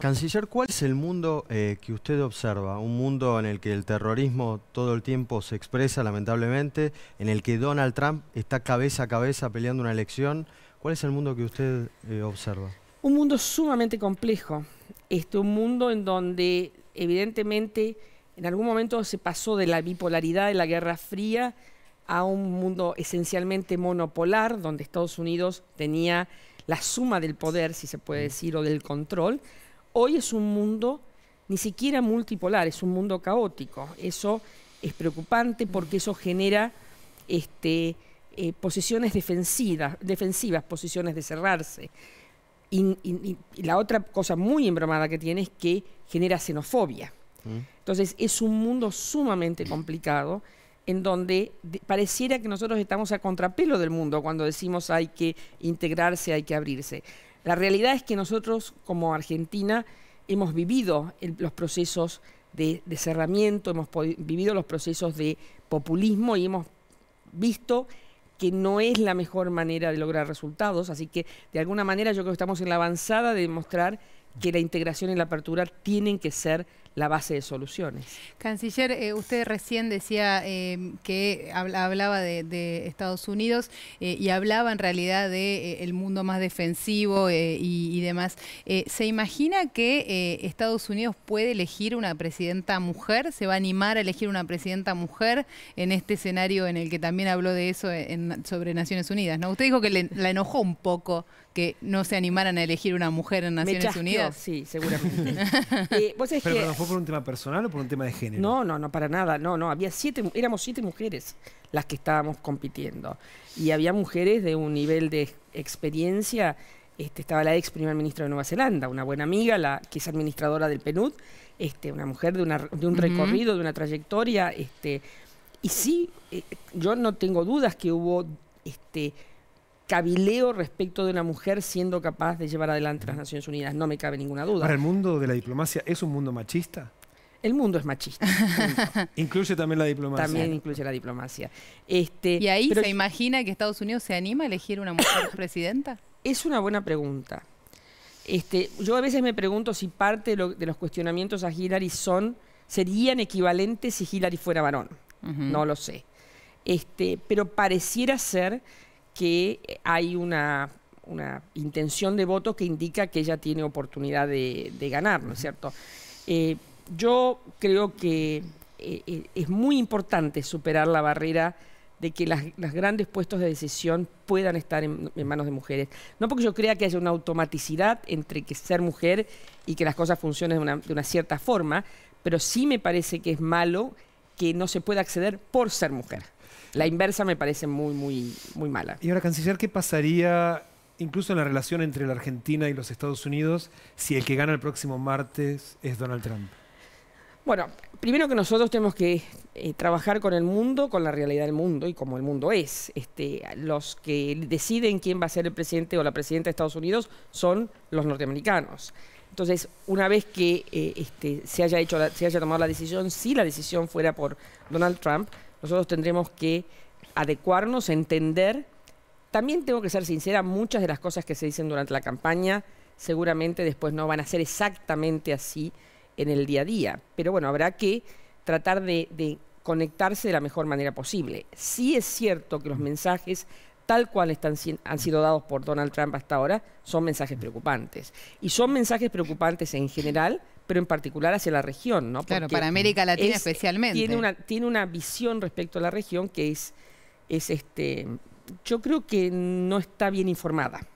Canciller, ¿cuál es el mundo eh, que usted observa? Un mundo en el que el terrorismo todo el tiempo se expresa, lamentablemente, en el que Donald Trump está cabeza a cabeza peleando una elección. ¿Cuál es el mundo que usted eh, observa? Un mundo sumamente complejo. Este, un mundo en donde, evidentemente, en algún momento se pasó de la bipolaridad de la Guerra Fría a un mundo esencialmente monopolar, donde Estados Unidos tenía la suma del poder, si se puede decir, o del control, Hoy es un mundo ni siquiera multipolar, es un mundo caótico. Eso es preocupante porque eso genera este, eh, posiciones defensivas, defensivas, posiciones de cerrarse. Y, la otra cosa muy embromada que tiene es que genera xenofobia. Mm. Entonces es un mundo sumamente complicado en donde pareciera que nosotros estamos a contrapelo del mundo cuando decimos hay que integrarse, hay que abrirse. La realidad es que nosotros como Argentina hemos vivido los procesos de, de cerramiento, hemos vivido los procesos de populismo y hemos visto que no es la mejor manera de lograr resultados, así que de alguna manera yo creo que estamos en la avanzada de demostrar que la integración y la apertura tienen que ser la base de soluciones. Canciller, eh, usted recién decía eh, que hablaba de, Estados Unidos eh, y hablaba en realidad de el mundo más defensivo y, demás. ¿Se imagina que Estados Unidos puede elegir una presidenta mujer? ¿Se va a animar a elegir una presidenta mujer en este escenario en el que también habló de eso sobre Naciones Unidas? ¿no? Usted dijo que le, la enojó un poco que no se animaran a elegir una mujer en Naciones Unidas. Sí, seguramente. vos es que por un tema personal o por un tema de género? No, no, no, para nada. No, no, había siete, éramos siete mujeres las que estábamos compitiendo. Y había mujeres de un nivel de experiencia. Este, estaba la ex primer ministra de Nueva Zelanda, una buena amiga, la que es administradora del PNUD, este, una mujer de, una, de un recorrido, de una trayectoria. Este, y sí, eh, yo no tengo dudas que hubo este, cabileo respecto de una mujer siendo capaz de llevar adelante las Naciones Unidas, no me cabe ninguna duda. ¿Para ¿el mundo de la diplomacia es un mundo machista? El mundo es machista. incluye también la diplomacia. También incluye la diplomacia. Este, ¿Y ahí se imagina que Estados Unidos se anima a elegir una mujer presidenta? Es una buena pregunta. Este, yo a veces me pregunto si parte de, los cuestionamientos a Hillary son, serían equivalentes si Hillary fuera varón. No lo sé. Este, pero pareciera ser que eh, hay una, intención de voto que indica que ella tiene oportunidad de, ganar, ¿no es cierto? Eh, yo creo que eh, es muy importante superar la barrera de que las, los grandes puestos de decisión puedan estar en, manos de mujeres. No porque yo crea que haya una automaticidad entre que ser mujer y que las cosas funcionen de una cierta forma, pero sí me parece que es malo que no se pueda acceder por ser mujer. La inversa me parece muy, muy, muy mala. Y ahora, canciller, ¿qué pasaría incluso en la relación entre la Argentina y los Estados Unidos si el que gana el próximo martes es Donald Trump? Bueno, primero que nosotros tenemos que eh, trabajar con el mundo, con la realidad del mundo y como el mundo es. Este, los que deciden quién va a ser el presidente o la presidenta de Estados Unidos son los norteamericanos. Entonces, una vez que eh, este, se, haya hecho se haya tomado la decisión, si la decisión fuera por Donald Trump, nosotros tendremos que adecuarnos, entender. También tengo que ser sincera, muchas de las cosas que se dicen durante la campaña seguramente después no van a ser exactamente así en el día a día. Pero bueno, habrá que tratar de, de conectarse de la mejor manera posible. Sí es cierto que los mensajes tal cual están, han sido dados por Donald Trump hasta ahora, son mensajes preocupantes. Y son mensajes preocupantes en general, pero en particular hacia la región, ¿no? claro, para América Latina especialmente. Tiene una, tiene una visión respecto a la región que es, es este, yo creo que no está bien informada.